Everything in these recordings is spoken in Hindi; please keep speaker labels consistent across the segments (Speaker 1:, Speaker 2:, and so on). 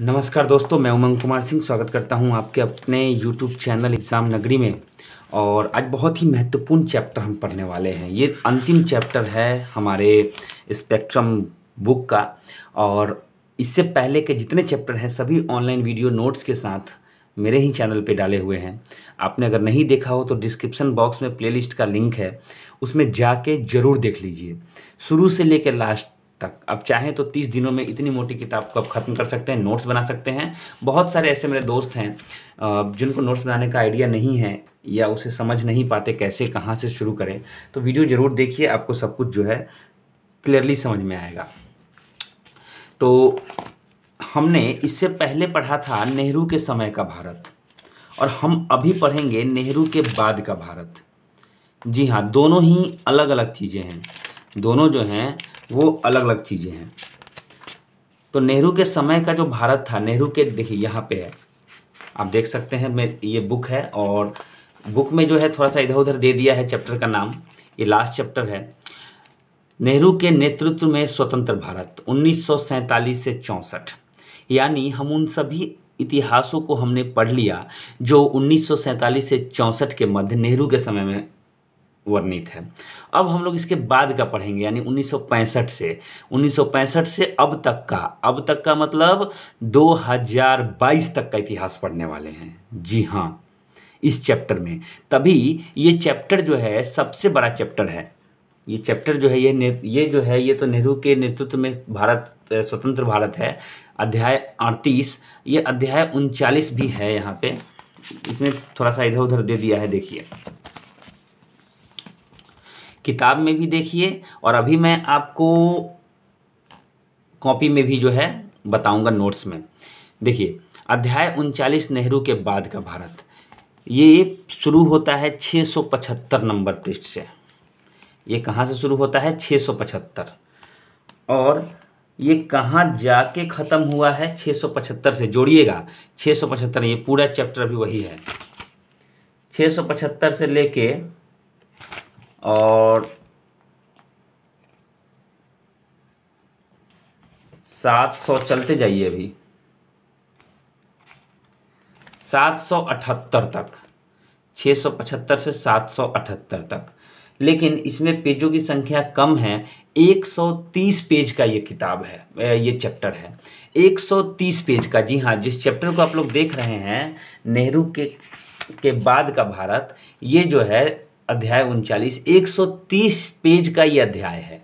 Speaker 1: नमस्कार दोस्तों मैं उमंग कुमार सिंह स्वागत करता हूं आपके अपने यूट्यूब चैनल एग्ज़ाम नगरी में और आज बहुत ही महत्वपूर्ण चैप्टर हम पढ़ने वाले हैं ये अंतिम चैप्टर है हमारे स्पेक्ट्रम बुक का और इससे पहले के जितने चैप्टर हैं सभी ऑनलाइन वीडियो नोट्स के साथ मेरे ही चैनल पे डाले हुए हैं आपने अगर नहीं देखा हो तो डिस्क्रिप्शन बॉक्स में प्लेलिस्ट का लिंक है उसमें जाके ज़रूर देख लीजिए शुरू से लेकर लास्ट तक अब चाहें तो तीस दिनों में इतनी मोटी किताब को आप ख़त्म कर सकते हैं नोट्स बना सकते हैं बहुत सारे ऐसे मेरे दोस्त हैं जिनको नोट्स बनाने का आइडिया नहीं है या उसे समझ नहीं पाते कैसे कहाँ से शुरू करें तो वीडियो ज़रूर देखिए आपको सब कुछ जो है क्लियरली समझ में आएगा तो हमने इससे पहले पढ़ा था नेहरू के समय का भारत और हम अभी पढ़ेंगे नेहरू के बाद का भारत जी हाँ दोनों ही अलग अलग चीज़ें हैं दोनों जो हैं वो अलग अलग चीज़ें हैं तो नेहरू के समय का जो भारत था नेहरू के देखिए यहाँ पे है आप देख सकते हैं मैं ये बुक है और बुक में जो है थोड़ा सा इधर उधर दे दिया है चैप्टर का नाम ये लास्ट चैप्टर है नेहरू के नेतृत्व में स्वतंत्र भारत उन्नीस से चौंसठ यानी हम उन सभी इतिहासों को हमने पढ़ लिया जो उन्नीस से चौंसठ के मध्य नेहरू के समय में वर्णित है अब हम लोग इसके बाद का पढ़ेंगे यानी 1965 से 1965 से अब तक का अब तक का मतलब 2022 तक का इतिहास पढ़ने वाले हैं जी हाँ इस चैप्टर में तभी ये चैप्टर जो है सबसे बड़ा चैप्टर है ये चैप्टर जो है ये ये जो है ये तो नेहरू के नेतृत्व में भारत स्वतंत्र भारत है अध्याय अड़तीस ये अध्याय उनचालीस भी है यहाँ पे इसमें थोड़ा सा इधर उधर दे दिया है देखिए किताब में भी देखिए और अभी मैं आपको कॉपी में भी जो है बताऊंगा नोट्स में देखिए अध्याय उनचालीस नेहरू के बाद का भारत ये शुरू होता है 675 नंबर पृष्ठ से ये कहाँ से शुरू होता है 675 और ये कहाँ जाके ख़त्म हुआ है 675 से जोड़िएगा 675 ये पूरा चैप्टर भी वही है 675 से लेके और सात सौ चलते जाइए अभी सात सौ अठहत्तर तक छः सौ पचहत्तर से सात सौ अठहत्तर तक लेकिन इसमें पेजों की संख्या कम है 130 पेज का ये किताब है ये चैप्टर है 130 पेज का जी हाँ जिस चैप्टर को आप लोग देख रहे हैं नेहरू के के बाद का भारत ये जो है अध्याय उनचालीस एक पेज का ये अध्याय है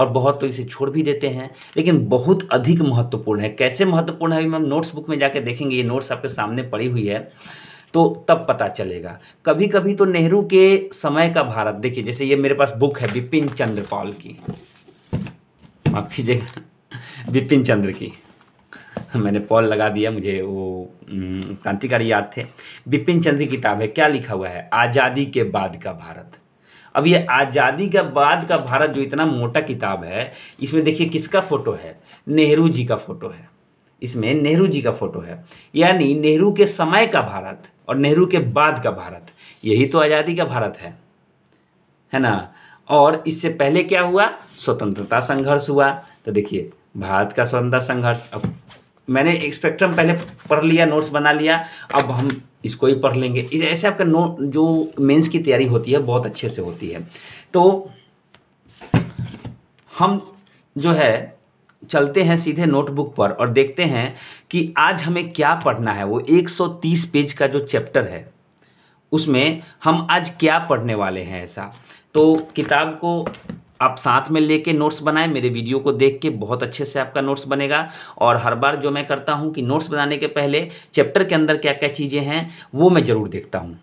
Speaker 1: और बहुत तो इसे छोड़ भी देते हैं लेकिन बहुत अधिक महत्वपूर्ण है कैसे महत्वपूर्ण है अभी हम नोट्स बुक में जाके देखेंगे ये नोट्स आपके सामने पड़ी हुई है तो तब पता चलेगा कभी कभी तो नेहरू के समय का भारत देखिए जैसे ये मेरे पास बुक है बिपिन चंद्र पाल की माफ कीजिएगा बिपिन चंद्र की मैंने पॉल लगा दिया मुझे वो हम्म, क्रांतिकारी याद थे बिपिन चंद की किताब है क्या लिखा हुआ है आज़ादी के बाद का भारत अब ये आज़ादी के बाद का भारत जो इतना मोटा किताब है इसमें देखिए किसका फ़ोटो है नेहरू जी का फ़ोटो है इसमें नेहरू जी का फ़ोटो है यानी नेहरू के समय का भारत और नेहरू के बाद का भारत यही तो आज़ादी का भारत है है ना और इससे पहले क्या हुआ स्वतंत्रता संघर्ष हुआ तो देखिए भारत का स्वतंत्रता संघर्ष अब मैंने स्पेक्ट्रम पहले पढ़ लिया नोट्स बना लिया अब हम इसको ही पढ़ लेंगे ऐसे आपका नोट जो मेंस की तैयारी होती है बहुत अच्छे से होती है तो हम जो है चलते हैं सीधे नोटबुक पर और देखते हैं कि आज हमें क्या पढ़ना है वो 130 पेज का जो चैप्टर है उसमें हम आज क्या पढ़ने वाले हैं ऐसा तो किताब को आप साथ में लेके नोट्स बनाएं मेरे वीडियो को देख के बहुत अच्छे से आपका नोट्स बनेगा और हर बार जो मैं करता हूँ कि नोट्स बनाने के पहले चैप्टर के अंदर क्या क्या चीज़ें हैं वो मैं ज़रूर देखता हूँ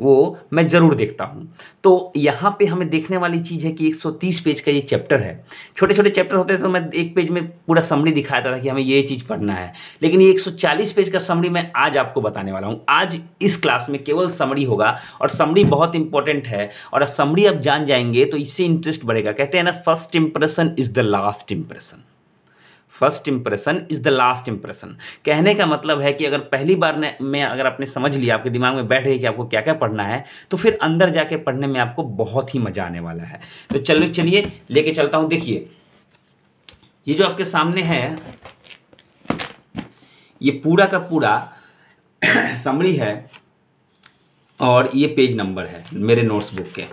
Speaker 1: वो मैं ज़रूर देखता हूँ तो यहाँ पे हमें देखने वाली चीज़ है कि 130 पेज का ये चैप्टर है छोटे छोटे चैप्टर होते थे तो मैं एक पेज में पूरा समरी दिखाया था कि हमें ये चीज़ पढ़ना है लेकिन ये 140 पेज का समरी मैं आज आपको बताने वाला हूँ आज इस क्लास में केवल समरी होगा और समरी बहुत इंपॉर्टेंट है और समरी आप जान जाएंगे तो इससे इंटरेस्ट बढ़ेगा कहते हैं ना first impression is the last impression first impression is the last impression कहने का मतलब है कि अगर पहली बार ने मैं अगर आपने समझ लिया आपके दिमाग में बैठ गई कि आपको क्या क्या पढ़ना है तो फिर अंदर जाके पढ़ने में आपको बहुत ही मज़ा आने वाला है तो चलो चलिए लेके चलता हूँ देखिए ये जो आपके सामने है ये पूरा का पूरा समरी है और ये पेज नंबर है मेरे नोट्स बुक के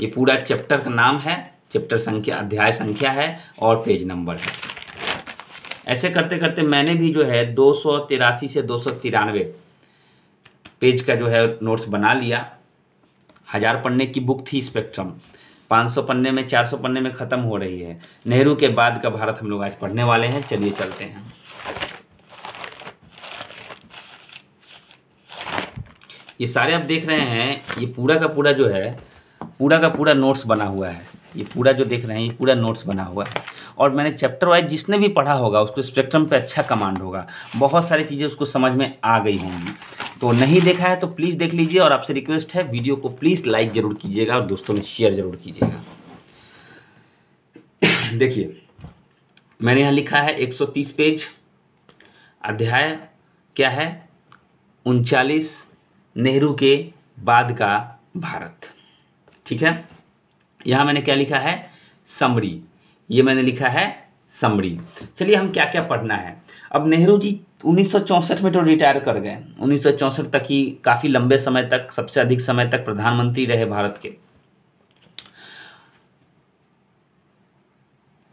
Speaker 1: ये पूरा चैप्टर का नाम है चैप्टर संख्या अध्याय संख्या है और पेज नंबर है ऐसे करते करते मैंने भी जो है दो से दो पेज का जो है नोट्स बना लिया हज़ार पन्ने की बुक थी स्पेक्ट्रम 500 पन्ने में 400 पन्ने में ख़त्म हो रही है नेहरू के बाद का भारत हम लोग आज पढ़ने वाले हैं चलिए चलते हैं ये सारे आप देख रहे हैं ये पूरा का पूरा जो है पूरा का पूरा नोट्स बना हुआ है ये पूरा जो देख रहे हैं ये पूरा नोट्स बना हुआ है और मैंने चैप्टर वाइज जिसने भी पढ़ा होगा उसको स्पेक्ट्रम पे अच्छा कमांड होगा बहुत सारी चीज़ें उसको समझ में आ गई होंगी तो नहीं देखा है तो प्लीज़ देख लीजिए और आपसे रिक्वेस्ट है वीडियो को प्लीज़ लाइक ज़रूर कीजिएगा और दोस्तों में शेयर ज़रूर कीजिएगा देखिए मैंने यहाँ लिखा है एक पेज अध्याय क्या है उनचालीस नेहरू के बाद का भारत ठीक है यहाँ मैंने क्या लिखा है समरी ये मैंने लिखा है समरी चलिए हम क्या क्या पढ़ना है अब नेहरू जी 1964 में तो रिटायर कर गए 1964 तक ही काफ़ी लंबे समय तक सबसे अधिक समय तक प्रधानमंत्री रहे भारत के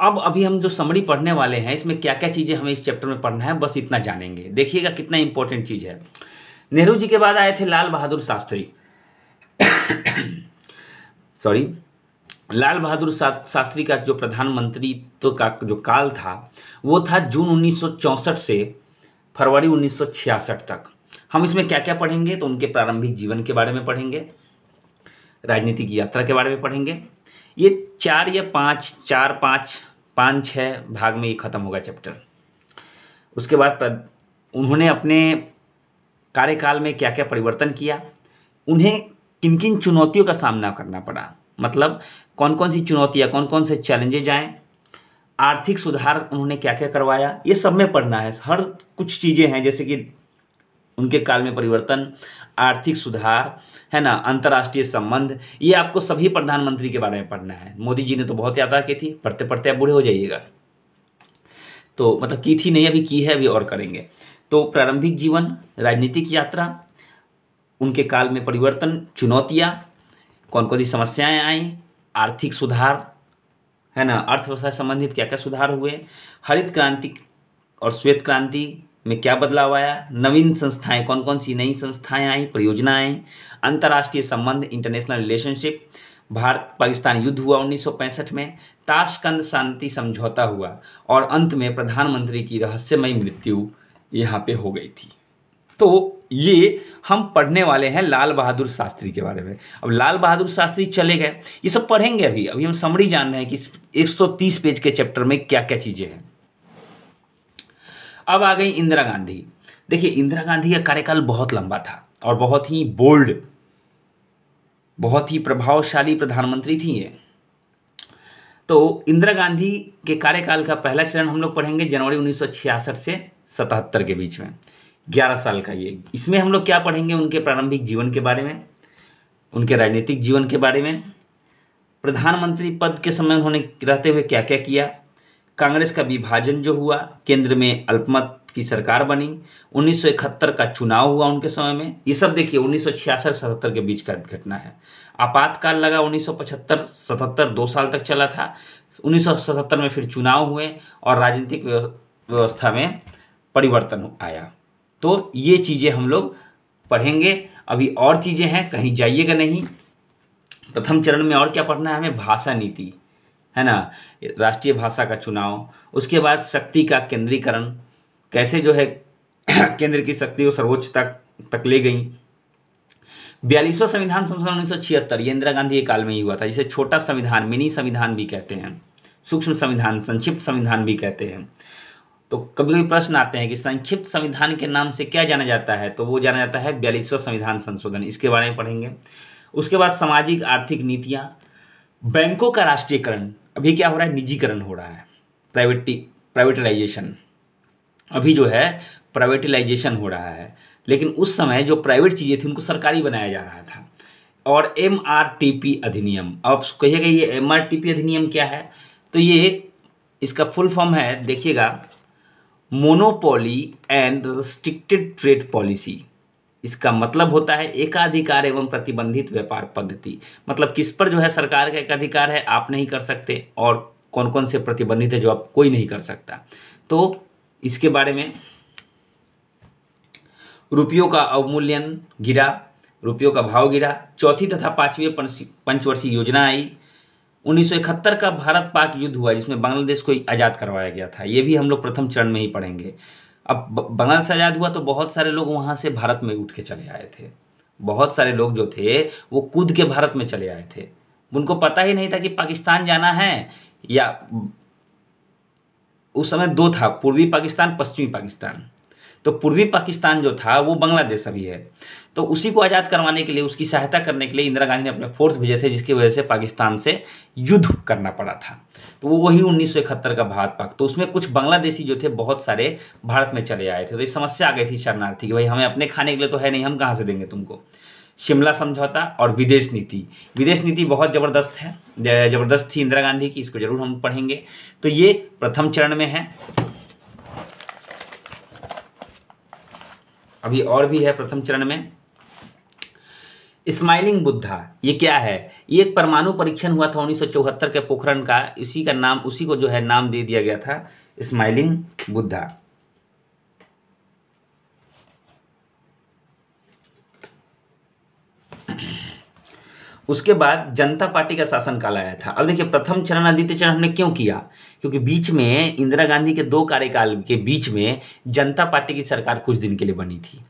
Speaker 1: अब अभी हम जो समरी पढ़ने वाले हैं इसमें क्या क्या चीज़ें हमें इस चैप्टर में पढ़ना है बस इतना जानेंगे देखिएगा कितना इंपॉर्टेंट चीज़ है नेहरू जी के बाद आए थे लाल बहादुर शास्त्री सॉरी लाल बहादुर शास्त्री का जो प्रधानमंत्री तो का जो काल था वो था जून 1964 से फरवरी 1966 तक हम इसमें क्या क्या पढ़ेंगे तो उनके प्रारंभिक जीवन के बारे में पढ़ेंगे राजनीतिक यात्रा के बारे में पढ़ेंगे ये चार या पाँच चार पाँच पाँच छः भाग में ये ख़त्म होगा चैप्टर उसके बाद उन्होंने अपने कार्यकाल में क्या क्या परिवर्तन किया उन्हें किन किन चुनौतियों का सामना करना पड़ा मतलब कौन कौन सी चुनौतियाँ कौन कौन से चैलेंजेज आएँ आर्थिक सुधार उन्होंने क्या क्या करवाया ये सब में पढ़ना है हर कुछ चीज़ें हैं जैसे कि उनके काल में परिवर्तन आर्थिक सुधार है ना अंतर्राष्ट्रीय संबंध ये आपको सभी प्रधानमंत्री के बारे में पढ़ना है मोदी जी ने तो बहुत यात्रा की थी पढ़ते पढ़ते आप बूढ़े हो जाइएगा तो मतलब की थी नहीं अभी की है अभी और करेंगे तो प्रारंभिक जीवन राजनीतिक यात्रा उनके काल में परिवर्तन चुनौतियाँ कौन कौन सी समस्याएं आई आर्थिक सुधार है ना अर्थव्यवस्था संबंधित क्या क्या सुधार हुए हरित क्रांति और श्वेत क्रांति में क्या बदलाव आया नवीन संस्थाएं कौन कौन सी नई संस्थाएं आई परियोजनाएं अंतर्राष्ट्रीय संबंध इंटरनेशनल रिलेशनशिप भारत पाकिस्तान युद्ध हुआ 1965 में ताशकंद शांति समझौता हुआ और अंत में प्रधानमंत्री की रहस्यमय मृत्यु यहाँ पे हो गई थी तो ये हम पढ़ने वाले हैं लाल बहादुर शास्त्री के बारे में अब लाल बहादुर शास्त्री चले गए ये सब पढ़ेंगे अभी अभी हम समरी जान रहे हैं कि 130 पेज के चैप्टर में क्या क्या चीज़ें हैं अब आ गई इंदिरा गांधी देखिए इंदिरा गांधी का कार्यकाल बहुत लंबा था और बहुत ही बोल्ड बहुत ही प्रभावशाली प्रधानमंत्री थी ये तो इंदिरा गांधी के कार्यकाल का पहला चरण हम लोग पढ़ेंगे जनवरी 1966 से 77 के बीच में ग्यारह साल का ये इसमें हम लोग क्या पढ़ेंगे उनके प्रारंभिक जीवन के बारे में उनके राजनीतिक जीवन के बारे में प्रधानमंत्री पद के समय उन्होंने रहते हुए क्या क्या किया कांग्रेस का विभाजन जो हुआ केंद्र में अल्पमत की सरकार बनी 1971 का चुनाव हुआ उनके समय में ये सब देखिए उन्नीस सौ छियासठ के बीच का घटना है आपातकाल लगा 1975 77 दो साल तक चला था 1977 में फिर चुनाव हुए और राजनीतिक व्यवस्था में परिवर्तन आया तो ये चीज़ें हम लोग पढ़ेंगे अभी और चीज़ें हैं कहीं जाइएगा नहीं प्रथम चरण में और क्या पढ़ना है हमें भाषा नीति है ना राष्ट्रीय भाषा का चुनाव उसके बाद शक्ति का केंद्रीकरण कैसे जो है केंद्र की शक्ति को सर्वोच्च तक तक ले गई बयालीसवां संविधान संशोधन उन्नीस सौ छिहत्तर ये इंदिरा गांधी के काल में ही हुआ था जिसे छोटा संविधान मिनी संविधान भी कहते हैं सूक्ष्म संविधान संक्षिप्त संविधान भी कहते हैं तो कभी कभी प्रश्न आते हैं कि संक्षिप्त संविधान के नाम से क्या जाना जाता है तो वो जाना जाता है बयालीसवा संविधान संशोधन इसके बारे में पढ़ेंगे उसके बाद सामाजिक आर्थिक नीतियाँ बैंकों का राष्ट्रीयकरण अभी क्या हो रहा है निजीकरण हो रहा है प्राइवेटी प्राइवेटलाइजेशन अभी जो है प्राइवेटलाइजेशन हो रहा है लेकिन उस समय जो प्राइवेट चीज़ें थी उनको सरकारी बनाया जा रहा था और एम अधिनियम अब कहिएगा ये एम अधिनियम क्या है तो ये इसका फुल फॉर्म है देखिएगा monopoly and restricted trade policy इसका मतलब होता है एकाधिकार एवं प्रतिबंधित व्यापार पद्धति मतलब किस पर जो है सरकार का एकाधिकार है आप नहीं कर सकते और कौन कौन से प्रतिबंधित है जो आप कोई नहीं कर सकता तो इसके बारे में रुपयों का अवमूल्यन गिरा रुपयों का भाव गिरा चौथी तथा पांचवी पंचवर्षीय योजना आई 1971 का भारत पाक युद्ध हुआ जिसमें बांग्लादेश को आज़ाद करवाया गया था ये भी हम लोग प्रथम चरण में ही पढ़ेंगे अब बांग्लादेश आज़ाद हुआ तो बहुत सारे लोग वहाँ से भारत में उठ के चले आए थे बहुत सारे लोग जो थे वो कूद के भारत में चले आए थे उनको पता ही नहीं था कि पाकिस्तान जाना है या उस समय दो था पूर्वी पाकिस्तान पश्चिमी पाकिस्तान तो पूर्वी पाकिस्तान जो था वो बांग्लादेश अभी है तो उसी को आज़ाद करवाने के लिए उसकी सहायता करने के लिए इंदिरा गांधी ने अपने फोर्स भेजे थे जिसकी वजह से पाकिस्तान से युद्ध करना पड़ा था तो वो वही उन्नीस का भारत पाक तो उसमें कुछ बांग्लादेशी जो थे बहुत सारे भारत में चले आए थे तो ये समस्या आ गई थी शरणार्थी कि भाई हमें अपने खाने के लिए तो है नहीं हम कहाँ से देंगे तुमको शिमला समझौता और विदेश नीति विदेश नीति बहुत ज़बरदस्त है ज़बरदस्त थी इंदिरा गांधी की इसको जरूर हम पढ़ेंगे तो ये प्रथम चरण में है अभी और भी है प्रथम चरण में स्माइलिंग बुद्धा ये क्या है ये एक परमाणु परीक्षण हुआ था उन्नीस के पोखरण का इसी का नाम उसी को जो है नाम दे दिया गया था स्माइलिंग बुद्धा उसके बाद जनता पार्टी का शासनकाल आया था अब देखिए प्रथम चरण द्वितीय चरण हमने क्यों किया क्योंकि बीच में इंदिरा गांधी के दो कार्यकाल के बीच में जनता पार्टी की सरकार कुछ दिन के लिए बनी थी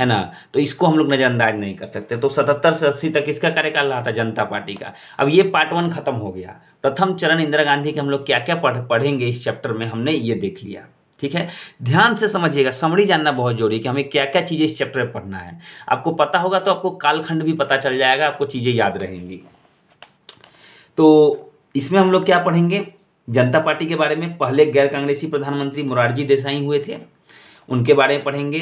Speaker 1: है ना तो इसको हम लोग नज़रअंदाज नहीं कर सकते तो सतहत्तर से अस्सी तक इसका कार्यकाल रहा था जनता पार्टी का अब ये पार्ट वन खत्म हो गया प्रथम चरण इंदिरा गांधी के हम लोग क्या क्या पढ़ पढ़ेंगे इस चैप्टर में हमने ये देख लिया ठीक है ध्यान से समझिएगा समरी जानना बहुत जरूरी है कि हमें क्या क्या चीज़ें इस चैप्टर में पढ़ना है आपको पता होगा तो आपको कालखंड भी पता चल जाएगा आपको चीज़ें याद रहेंगी तो इसमें हम लोग क्या पढ़ेंगे जनता पार्टी के बारे में पहले गैर कांग्रेसी प्रधानमंत्री मुरारजी देसाई हुए थे उनके बारे में पढ़ेंगे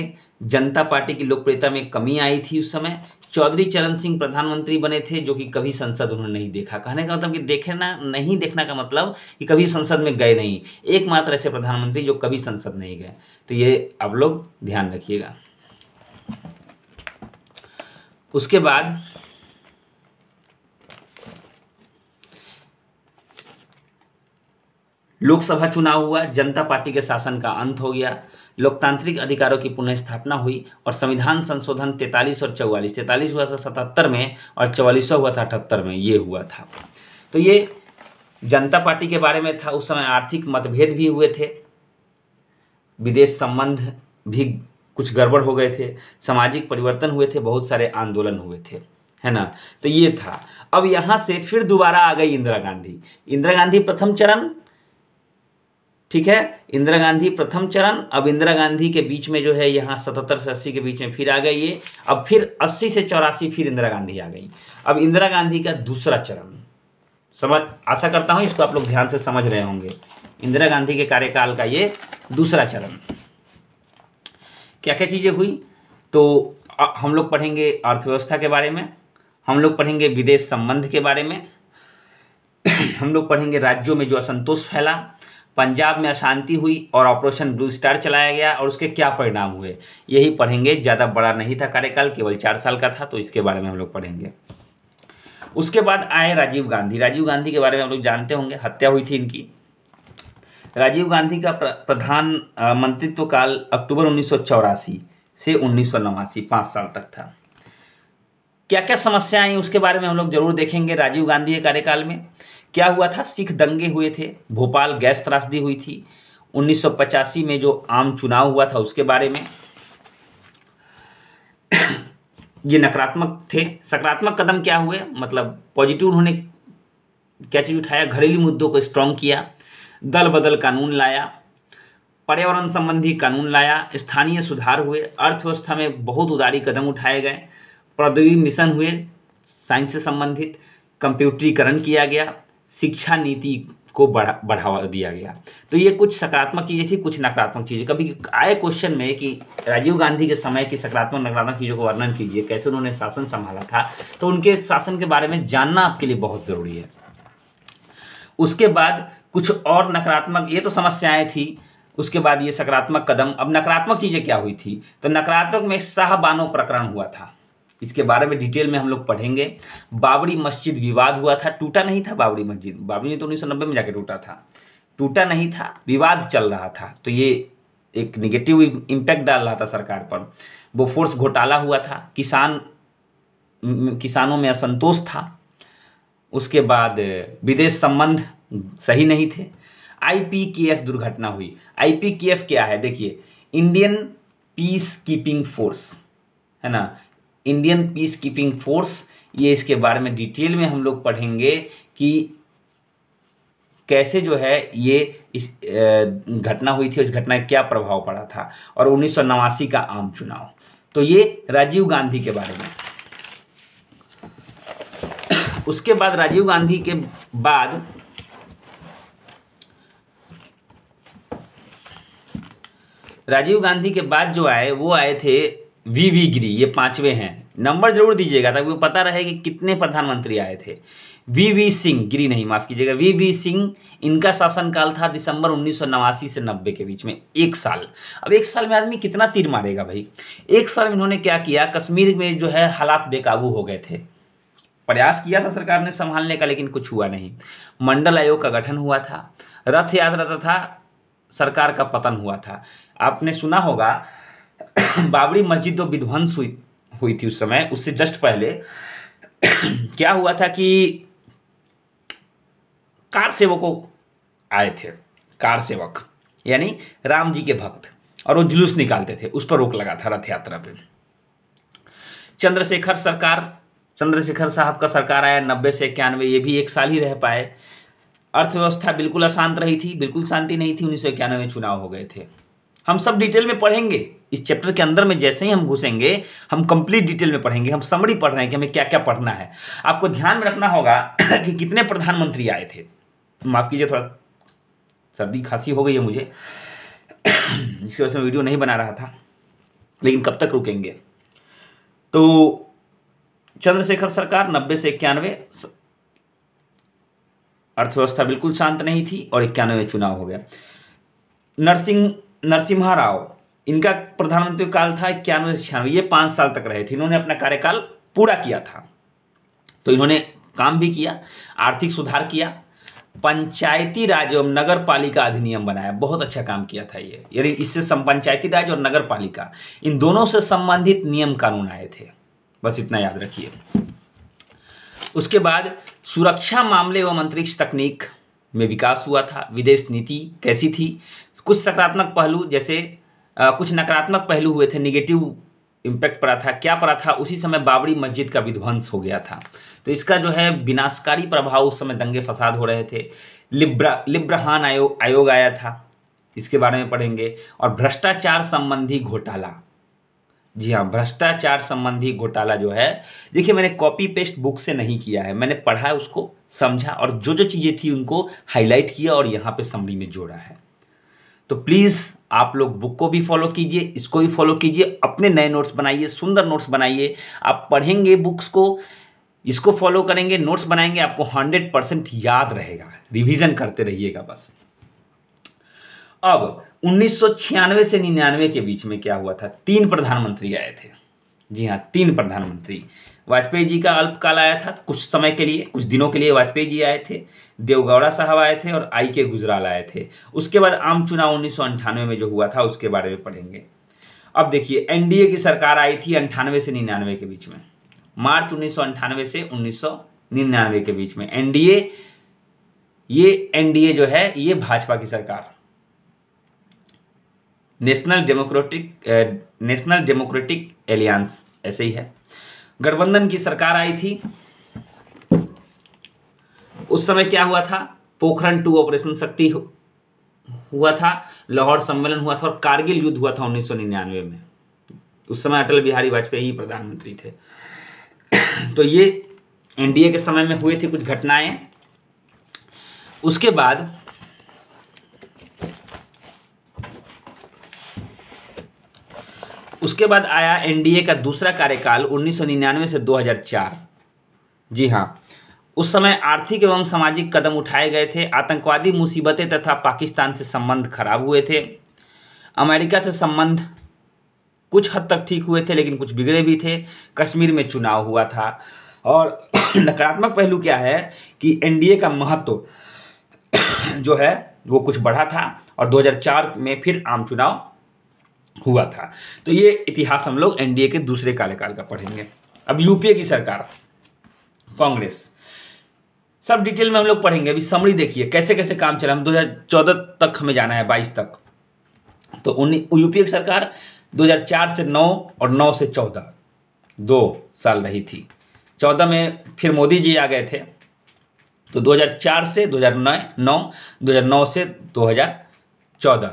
Speaker 1: जनता पार्टी की लोकप्रियता में कमी आई थी उस समय चौधरी चरण सिंह प्रधानमंत्री बने थे जो कि कभी संसद उन्होंने नहीं देखा कहने का मतलब कि देखना नहीं देखना का मतलब कि कभी संसद में गए नहीं एकमात्र ऐसे प्रधानमंत्री जो कभी संसद नहीं गए तो ये आप लोग ध्यान रखिएगा उसके बाद लोकसभा चुनाव हुआ जनता पार्टी के शासन का अंत हो गया लोकतांत्रिक अधिकारों की पुनः स्थापना हुई और संविधान संशोधन तैतालीस और चौवालीस तैतालीस हुआ था सतहत्तर में और चौवालीस हुआ था अठहत्तर में ये हुआ था तो ये जनता पार्टी के बारे में था उस समय आर्थिक मतभेद भी हुए थे विदेश संबंध भी कुछ गड़बड़ हो गए थे सामाजिक परिवर्तन हुए थे बहुत सारे आंदोलन हुए थे है ना तो ये था अब यहाँ से फिर दोबारा आ गई इंदिरा गांधी इंदिरा गांधी प्रथम चरण ठीक है इंदिरा गांधी प्रथम चरण अब इंदिरा गांधी के बीच में जो है यहाँ सतहत्तर से अस्सी के बीच में फिर आ गई ये अब फिर अस्सी से चौरासी फिर इंदिरा गांधी आ गई अब इंदिरा गांधी का दूसरा चरण समझ आशा करता हूँ इसको आप लोग ध्यान से समझ रहे होंगे इंदिरा गांधी के कार्यकाल का ये दूसरा चरण क्या क्या चीज़ें हुई तो हम लोग पढ़ेंगे अर्थव्यवस्था के बारे में हम लोग पढ़ेंगे विदेश संबंध के बारे में हम लोग पढ़ेंगे राज्यों में जो असंतोष फैला पंजाब में अशांति हुई और ऑपरेशन ब्लू स्टार चलाया गया और उसके क्या परिणाम हुए यही पढ़ेंगे ज़्यादा बड़ा नहीं था कार्यकाल केवल चार साल का था तो इसके बारे में हम लोग पढ़ेंगे उसके बाद आए राजीव गांधी राजीव गांधी के बारे में हम लोग जानते होंगे हत्या हुई थी इनकी राजीव गांधी का प्रधान मंत्रित्व काल अक्टूबर उन्नीस से उन्नीस पाँच साल तक था क्या क्या समस्याएं उसके बारे में हम लोग जरूर देखेंगे राजीव गांधी के कार्यकाल में क्या हुआ था सिख दंगे हुए थे भोपाल गैस त्रासदी हुई थी 1985 में जो आम चुनाव हुआ था उसके बारे में ये नकारात्मक थे सकारात्मक कदम क्या हुए मतलब पॉजिटिव उन्होंने क्या चीज़ उठाया घरेलू मुद्दों को स्ट्रॉन्ग किया दल बदल कानून लाया पर्यावरण संबंधी कानून लाया स्थानीय सुधार हुए अर्थव्यवस्था में बहुत उदारी कदम उठाए गए प्रौद्योगिक मिशन हुए साइंस से संबंधित कंप्यूटरीकरण किया गया शिक्षा नीति को बढ़ा बढ़ावा दिया गया तो ये कुछ सकारात्मक चीज़ें थी कुछ नकारात्मक चीज़ें कभी आए क्वेश्चन में कि राजीव गांधी के समय की सकारात्मक नकारात्मक चीज़ों को वर्णन कीजिए कैसे उन्होंने शासन संभाला था तो उनके शासन के बारे में जानना आपके लिए बहुत ज़रूरी है उसके बाद कुछ और नकारात्मक ये तो समस्याएँ थी उसके बाद ये सकारात्मक कदम अब नकारात्मक चीज़ें क्या हुई थी तो नकारात्मक में शाहबानो प्रकरण हुआ था इसके बारे में डिटेल में हम लोग पढ़ेंगे बाबरी मस्जिद विवाद हुआ था टूटा नहीं था बाबरी मस्जिद बाबरी तो उन्नीस में जाके टूटा था टूटा नहीं था विवाद चल रहा था तो ये एक निगेटिव इम्पैक्ट डाल रहा था सरकार पर वो फोर्स घोटाला हुआ था किसान किसानों में असंतोष था उसके बाद विदेश संबंध सही नहीं थे आईपीकेएफ दुर्घटना हुई आईपीकेएफ क्या है देखिए इंडियन पीस कीपिंग फोर्स है ना इंडियन पीस कीपिंग फोर्स ये इसके बारे में डिटेल में हम लोग पढ़ेंगे कि कैसे जो है ये इस घटना हुई थी उस घटना का क्या प्रभाव पड़ा था और उन्नीस का आम चुनाव तो ये राजीव गांधी के बारे में उसके बाद राजीव गांधी के बाद राजीव गांधी के बाद जो आए वो आए थे वी वी गिरी ये पांचवे हैं नंबर जरूर दीजिएगा ताकि पता रहे कि कितने प्रधानमंत्री आए थे वी वी सिंह गिरी नहीं माफ़ कीजिएगा वी वी सिंह इनका शासनकाल था दिसंबर उन्नीस से नब्बे के बीच में एक साल अब एक साल में आदमी कितना तीर मारेगा भाई एक साल में इन्होंने क्या किया कश्मीर में जो है हालात बेकाबू हो गए थे प्रयास किया था सरकार ने संभालने का लेकिन कुछ हुआ नहीं मंडल आयोग का गठन हुआ था रथ यात्रा तथा सरकार का पतन हुआ था आपने सुना होगा बाबरी मस्जिद जो विध्वंस हुई हुई थी उस समय उससे जस्ट पहले क्या हुआ था कि कार सेवकों आए थे कार सेवक यानी राम जी के भक्त और वो जुलूस निकालते थे उस पर रोक लगा था रथ यात्रा पे चंद्रशेखर सरकार चंद्रशेखर साहब का सरकार आया नब्बे से इक्यानवे ये भी एक साल ही रह पाए अर्थव्यवस्था बिल्कुल अशांत रही थी बिल्कुल शांति नहीं थी उन्नीस सौ इक्यानवे में चुनाव हो गए थे हम सब डिटेल में पढ़ेंगे इस चैप्टर के अंदर में जैसे ही हम घुसेंगे हम कंप्लीट डिटेल में पढ़ेंगे हम समरी पढ़ रहे हैं कि हमें क्या क्या पढ़ना है आपको ध्यान में रखना होगा कि कितने प्रधानमंत्री आए थे माफ़ कीजिए थोड़ा सर्दी खांसी हो गई है मुझे इसकी वजह से वीडियो नहीं बना रहा था लेकिन कब तक रुकेंगे तो चंद्रशेखर सरकार नब्बे से इक्यानवे अर्थव्यवस्था बिल्कुल शांत नहीं थी और इक्यानवे चुनाव हो गया नरसिंह नरसिम्हा राव इनका प्रधानमंत्री काल था इक्यानवे से छियानवे ये पाँच साल तक रहे थे इन्होंने अपना कार्यकाल पूरा किया था तो इन्होंने काम भी किया आर्थिक सुधार किया पंचायती राज एवं नगर पालिका अधिनियम बनाया बहुत अच्छा काम किया था ये यानी इससे पंचायती राज और नगर पालिका इन दोनों से संबंधित नियम कानून आए थे बस इतना याद रखिए उसके बाद सुरक्षा मामले एवं अंतरिक्ष तकनीक में विकास हुआ था विदेश नीति कैसी थी कुछ सकारात्मक पहलू जैसे आ, कुछ नकारात्मक पहलू हुए थे निगेटिव इम्पैक्ट पड़ा था क्या पड़ा था उसी समय बाबरी मस्जिद का विध्वंस हो गया था तो इसका जो है विनाशकारी प्रभाव उस समय दंगे फसाद हो रहे थे लिब्रा लिब्रहान आयोग आयोग आया था इसके बारे में पढ़ेंगे और भ्रष्टाचार संबंधी घोटाला जी हाँ भ्रष्टाचार संबंधी घोटाला जो है देखिए मैंने कॉपी पेस्ट बुक से नहीं किया है मैंने पढ़ा उसको समझा और जो जो चीज़ें थी उनको हाईलाइट किया और यहाँ पे समरी में जोड़ा है तो प्लीज़ आप लोग बुक को भी फॉलो कीजिए इसको भी फॉलो कीजिए अपने नए नोट्स बनाइए सुंदर नोट्स बनाइए आप पढ़ेंगे बुक्स को इसको फॉलो करेंगे नोट्स बनाएंगे आपको हंड्रेड परसेंट याद रहेगा रिवीजन करते रहिएगा बस अब उन्नीस से निन्यानवे के बीच में क्या हुआ था तीन प्रधानमंत्री आए थे जी हाँ तीन प्रधानमंत्री वाजपेयी जी का अल्पकाल आया था तो कुछ समय के लिए कुछ दिनों के लिए वाजपेयी जी आए थे देवगौड़ा साहब आए थे और आई के गुजराल आए थे उसके बाद आम चुनाव उन्नीस में जो हुआ था उसके बारे में पढ़ेंगे अब देखिए एनडीए की सरकार आई थी अंठानवे से निन्यानवे के बीच में मार्च उन्नीस से उन्नीस के बीच में एनडीए ये एनडीए जो है ये भाजपा की सरकार national democratic national democratic alliance ऐसे ही है गठबंधन की सरकार आई थी उस समय क्या हुआ था पोखरण टू ऑपरेशन शक्ति हुआ था लाहौर सम्मेलन हुआ था और कारगिल युद्ध हुआ था उन्नीस में उस समय अटल बिहारी वाजपेयी ही प्रधानमंत्री थे तो ये एनडीए के समय में हुए थे कुछ घटनाएं उसके बाद उसके बाद आया एनडीए का दूसरा कार्यकाल 1999 से 2004 जी हाँ उस समय आर्थिक एवं सामाजिक कदम उठाए गए थे आतंकवादी मुसीबतें तथा पाकिस्तान से संबंध खराब हुए थे अमेरिका से संबंध कुछ हद तक ठीक हुए थे लेकिन कुछ बिगड़े भी थे कश्मीर में चुनाव हुआ था और नकारात्मक पहलू क्या है कि एनडीए का महत्व जो है वो कुछ बढ़ा था और 2004 में फिर आम चुनाव हुआ था तो ये इतिहास हम लोग एनडीए के दूसरे कार्यकाल का पढ़ेंगे अब यूपीए की सरकार कांग्रेस सब डिटेल में हम लोग पढ़ेंगे अभी समरी देखिए कैसे कैसे काम चला हम 2014 तक हमें जाना है 22 तक तो यूपीए की सरकार 2004 से 9 और 9 से 14 दो साल रही थी 14 में फिर मोदी जी आ गए थे तो 2004 से 2009 9 2009 से 2014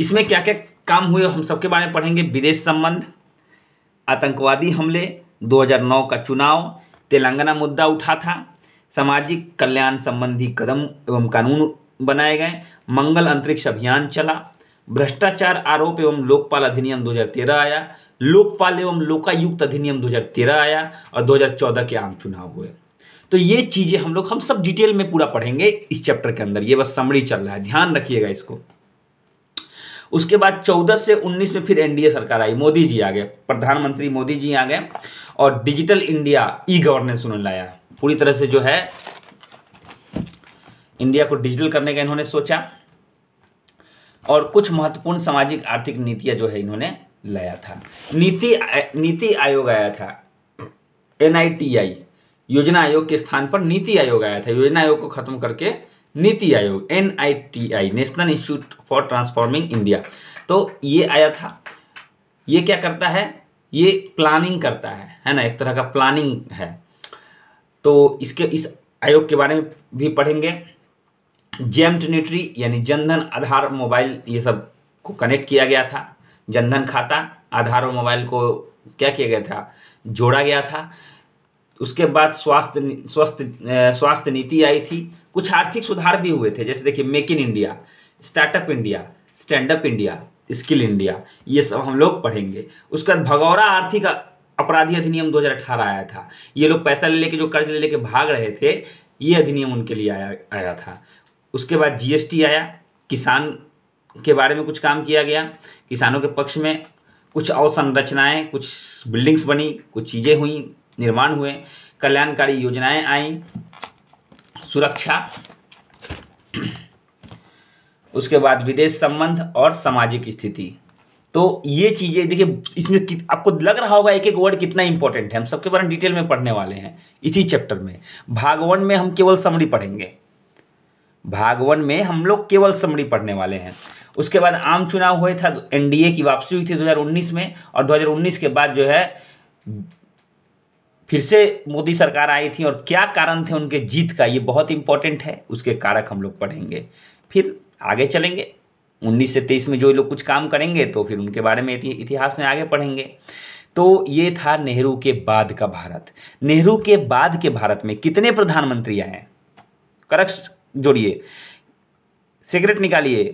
Speaker 1: इसमें क्या क्या काम हुए हम सबके बारे में पढ़ेंगे विदेश संबंध आतंकवादी हमले 2009 का चुनाव तेलंगाना मुद्दा उठा था सामाजिक कल्याण संबंधी कदम एवं कानून बनाए गए मंगल अंतरिक्ष अभियान चला भ्रष्टाचार आरोप एवं लोकपाल अधिनियम 2013 आया लोकपाल एवं लोकायुक्त अधिनियम 2013 आया और 2014 के आम चुनाव हुए तो ये चीज़ें हम लोग हम सब डिटेल में पूरा पढ़ेंगे इस चैप्टर के अंदर ये बस समरी चल रहा है ध्यान रखिएगा इसको उसके बाद चौदह से उन्नीस में फिर एनडीए सरकार आई मोदी जी आ गए प्रधानमंत्री मोदी जी आ गए और डिजिटल इंडिया ई गवर्नेंस उन्होंने लाया पूरी तरह से जो है इंडिया को डिजिटल करने का इन्होंने सोचा और कुछ महत्वपूर्ण सामाजिक आर्थिक नीतियां जो है इन्होंने लाया था नीति नीति आयोग आया था एन योजना आयोग के स्थान पर नीति आयोग आया था योजना आयोग को खत्म करके Niti Aayog N national institute for transforming India तो ये आया था ये क्या करता है ये प्लानिंग करता है है ना एक तरह का प्लानिंग है तो इसके इस आयोग के बारे में भी पढ़ेंगे जेम टेनेटरी यानी जनधन आधार मोबाइल ये सब को कनेक्ट किया गया था जनधन खाता आधार और मोबाइल को क्या किया गया था जोड़ा गया था उसके बाद स्वास्थ्य स्वास्थ्य स्वास्थ्य नीति आई थी कुछ आर्थिक सुधार भी हुए थे जैसे देखिए make in India startup India stand up India skill India ये सब हम लोग पढ़ेंगे उसके बाद भगौरा आर्थिक अपराधी अधिनियम 2018 आया था ये लोग पैसा ले लेके जो कर्ज ले लेके भाग रहे थे ये अधिनियम उनके लिए आया आया था उसके बाद जीएसटी आया किसान के बारे में कुछ काम किया गया किसानों के पक्ष में कुछ अवसंरचनाएँ कुछ बिल्डिंग्स बनी कुछ चीज़ें हुई निर्माण हुए कल्याणकारी योजनाएँ आईं सुरक्षा उसके बाद विदेश संबंध और सामाजिक स्थिति तो ये चीज़ें देखिए इसमें आपको लग रहा होगा एक एक वर्ड कितना इंपॉर्टेंट है हम सबके बारे में डिटेल में पढ़ने वाले हैं इसी चैप्टर में भागवन में हम केवल समरी पढ़ेंगे भागवन में हम लोग केवल समरी पढ़ने वाले हैं उसके बाद आम चुनाव हुए था एनडीए की वापसी हुई थी 2019 में और 2019 के बाद जो है फिर से मोदी सरकार आई थी और क्या कारण थे उनके जीत का ये बहुत इंपॉर्टेंट है उसके कारक हम लोग पढ़ेंगे फिर आगे चलेंगे उन्नीस से तेईस में जो लोग कुछ काम करेंगे तो फिर उनके बारे में इतिहास में आगे पढ़ेंगे तो ये था नेहरू के बाद का भारत नेहरू के बाद के भारत में कितने प्रधानमंत्री आए करक्स जोड़िए सिगरेट निकालिए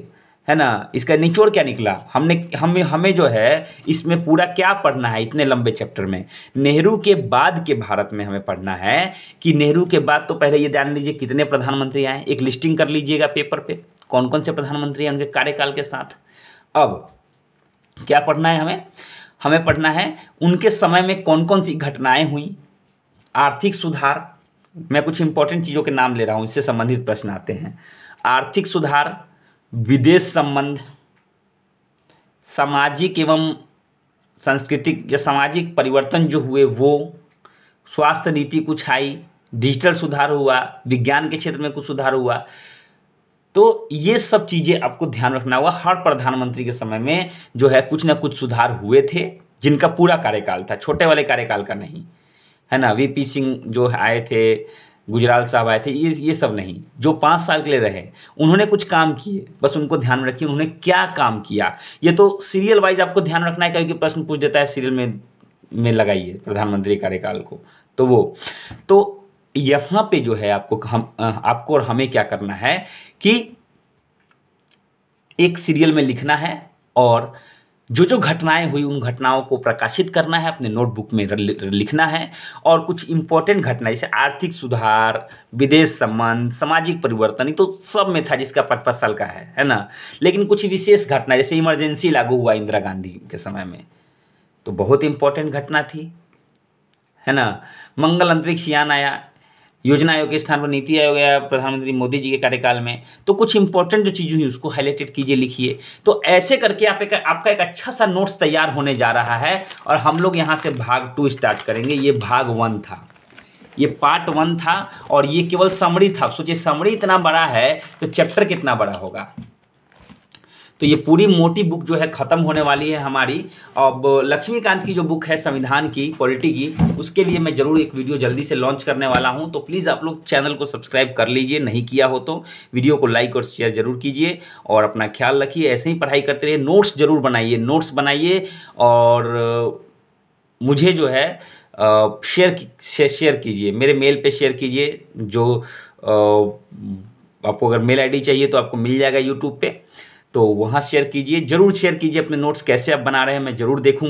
Speaker 1: है ना इसका निचोड़ क्या निकला हमने हमें हमें जो है इसमें पूरा क्या पढ़ना है इतने लंबे चैप्टर में नेहरू के बाद के भारत में हमें पढ़ना है कि नेहरू के बाद तो पहले ये जान लीजिए कितने प्रधानमंत्री आए एक लिस्टिंग कर लीजिएगा पेपर पे कौन कौन से प्रधानमंत्री हैं उनके कार्यकाल के साथ अब क्या पढ़ना है हमें हमें पढ़ना है उनके समय में कौन कौन सी घटनाएँ हुई आर्थिक सुधार मैं कुछ इंपॉर्टेंट चीज़ों के नाम ले रहा हूँ इससे संबंधित प्रश्न आते हैं आर्थिक सुधार विदेश संबंध सामाजिक एवं सांस्कृतिक या सामाजिक परिवर्तन जो हुए वो स्वास्थ्य नीति कुछ आई डिजिटल सुधार हुआ विज्ञान के क्षेत्र में कुछ सुधार हुआ तो ये सब चीज़ें आपको ध्यान रखना हुआ हर प्रधानमंत्री के समय में जो है कुछ ना कुछ सुधार हुए थे जिनका पूरा कार्यकाल था छोटे वाले कार्यकाल का नहीं है ना वीपी सिंह जो आए थे गुजराल साहब आए थे ये ये सब नहीं जो पाँच साल के लिए रहे उन्होंने कुछ काम किए बस उनको ध्यान में रखिए उन्होंने क्या काम किया ये तो सीरियल वाइज आपको ध्यान रखना है क्योंकि प्रश्न पूछ देता है सीरियल में में लगाइए प्रधानमंत्री कार्यकाल को तो वो तो यहाँ पे जो है आपको हम आपको और हमें क्या करना है कि एक सीरियल में लिखना है और जो जो घटनाएं हुई उन घटनाओं को प्रकाशित करना है अपने नोटबुक में लिखना है और कुछ इम्पोर्टेंट घटना जैसे आर्थिक सुधार विदेश संबंध सामाजिक परिवर्तन तो सब में था जिसका पाँच पाँच साल का है है ना लेकिन कुछ विशेष घटना जैसे इमरजेंसी लागू हुआ इंदिरा गांधी के समय में तो बहुत इम्पोर्टेंट घटना थी है ना मंगल अंतरिक्ष यान आया योजना आयोग के स्थान पर नीति आयोग या प्रधानमंत्री मोदी जी के कार्यकाल में तो कुछ इंपॉर्टेंट जो चीज़ हुई उसको हाईलाइटेड कीजिए लिखिए तो ऐसे करके आप एक आपका एक अच्छा सा नोट्स तैयार होने जा रहा है और हम लोग यहाँ से भाग टू स्टार्ट करेंगे ये भाग वन था ये पार्ट वन था और ये केवल समरी था सोचिए समरी इतना बड़ा है तो चैप्टर कितना बड़ा होगा तो ये पूरी मोटी बुक जो है ख़त्म होने वाली है हमारी अब लक्ष्मीकांत की जो बुक है संविधान की पॉलिटी की उसके लिए मैं ज़रूर एक वीडियो जल्दी से लॉन्च करने वाला हूँ तो प्लीज़ आप लोग चैनल को सब्सक्राइब कर लीजिए नहीं किया हो तो वीडियो को लाइक और शेयर ज़रूर कीजिए और अपना ख्याल रखिए ऐसे ही पढ़ाई करते रहिए नोट्स ज़रूर बनाइए नोट्स बनाइए और मुझे जो है शेयर शेयर कीजिए मेरे मेल पे शेयर कीजिए जो आपको अगर मेल आईडी चाहिए तो आपको मिल जाएगा यूट्यूब पे तो वहाँ शेयर कीजिए ज़रूर शेयर कीजिए अपने नोट्स कैसे आप बना रहे हैं मैं ज़रूर देखूँ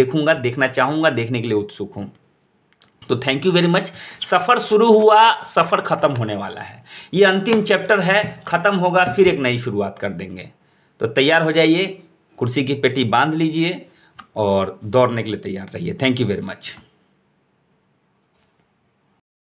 Speaker 1: देखूँगा देखना चाहूँगा देखने के लिए उत्सुक हूँ तो थैंक यू वेरी मच सफ़र शुरू हुआ सफ़र ख़त्म होने वाला है ये अंतिम चैप्टर है ख़त्म होगा फिर एक नई शुरुआत कर देंगे तो तैयार हो जाइए कुर्सी की पेटी बांध लीजिए और दौड़ने के लिए तैयार रहिए थैंक यू वेरी मच